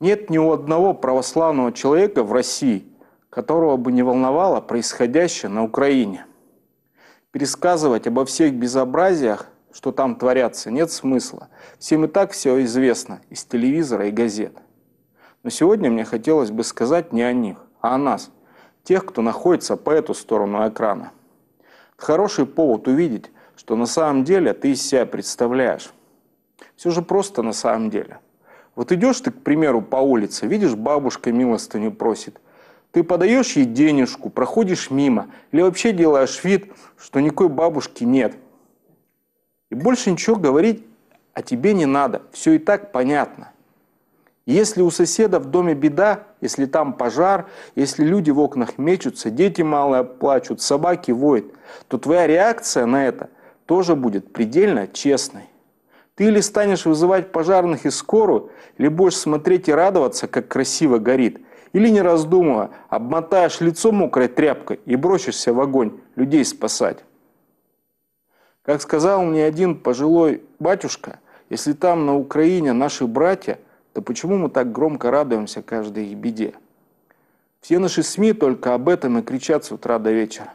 Нет ни у одного православного человека в России, которого бы не волновало происходящее на Украине. Пересказывать обо всех безобразиях, что там творятся, нет смысла. Всем и так все известно из телевизора и газет. Но сегодня мне хотелось бы сказать не о них, а о нас, тех, кто находится по эту сторону экрана. Хороший повод увидеть, что на самом деле ты из себя представляешь. Все же просто на самом деле – вот идешь ты, к примеру, по улице, видишь, бабушка милостыню просит. Ты подаешь ей денежку, проходишь мимо, или вообще делаешь вид, что никакой бабушки нет. И больше ничего говорить о тебе не надо, все и так понятно. Если у соседа в доме беда, если там пожар, если люди в окнах мечутся, дети малые плачут, собаки воют, то твоя реакция на это тоже будет предельно честной. Ты или станешь вызывать пожарных и скорую, или будешь смотреть и радоваться, как красиво горит. Или, не раздумывая, обмотаешь лицо мокрой тряпкой и бросишься в огонь людей спасать. Как сказал мне один пожилой батюшка, если там на Украине наши братья, то почему мы так громко радуемся каждой их беде? Все наши СМИ только об этом и кричат с утра до вечера.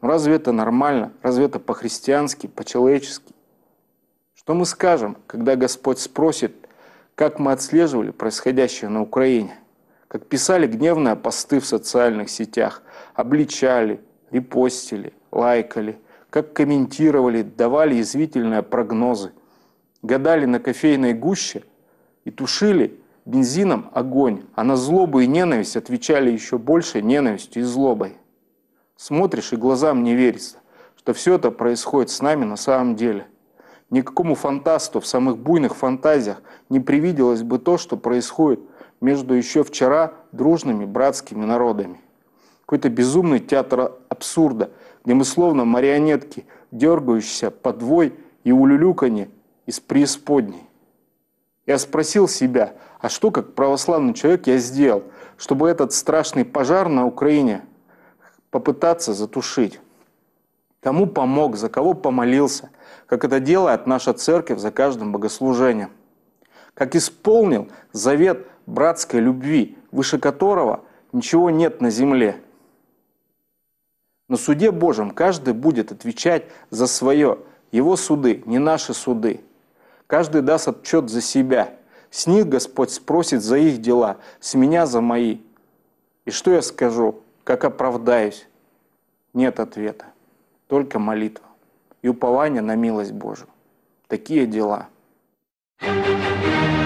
Но ну, разве это нормально? Разве это по-христиански, по-человечески? Что мы скажем, когда Господь спросит, как мы отслеживали происходящее на Украине? Как писали гневные посты в социальных сетях, обличали, репостили, лайкали, как комментировали, давали язвительные прогнозы, гадали на кофейной гуще и тушили бензином огонь, а на злобу и ненависть отвечали еще больше ненавистью и злобой. Смотришь и глазам не верится, что все это происходит с нами на самом деле. Никакому фантасту в самых буйных фантазиях не привиделось бы то, что происходит между еще вчера дружными братскими народами. Какой-то безумный театр абсурда, где мы словно марионетки, дергающиеся подвой и улюлюканье из преисподней. Я спросил себя, а что как православный человек я сделал, чтобы этот страшный пожар на Украине попытаться затушить? Кому помог, за кого помолился, как это делает наша церковь за каждым богослужением. Как исполнил завет братской любви, выше которого ничего нет на земле. На суде Божьем каждый будет отвечать за свое, его суды, не наши суды. Каждый даст отчет за себя. С них Господь спросит за их дела, с меня за мои. И что я скажу, как оправдаюсь? Нет ответа только молитва и упование на милость Божию. Такие дела. thank you